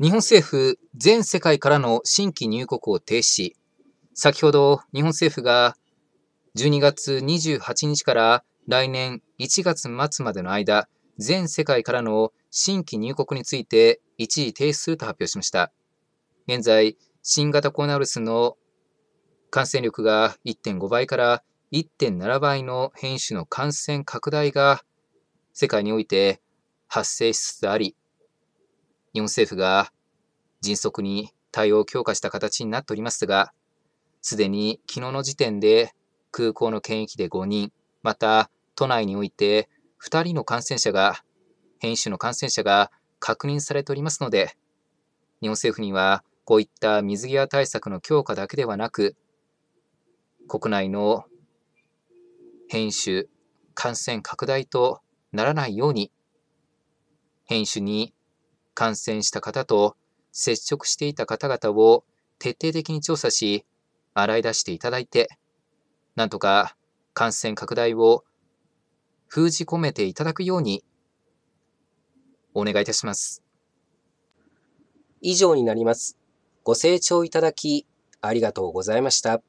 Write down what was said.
日本政府、全世界からの新規入国を停止し、先ほど日本政府が12月28日から来年1月末までの間、全世界からの新規入国について一時停止すると発表しました。現在、新型コロナウイルスの感染力が1.5倍から1.7倍の変異種の感染拡大が世界において発生しつつあり、日本政府が迅速に対応を強化した形になっておりますが、すでに昨日の時点で空港の検疫で5人、また都内において2人の感染者が、変異種の感染者が確認されておりますので、日本政府にはこういった水際対策の強化だけではなく、国内の変異種感染拡大とならないように、変異種に感染した方と接触していた方々を徹底的に調査し、洗い出していただいて、なんとか感染拡大を封じ込めていただくように、お願いいたします。以上になります。ご清聴いただき、ありがとうございました。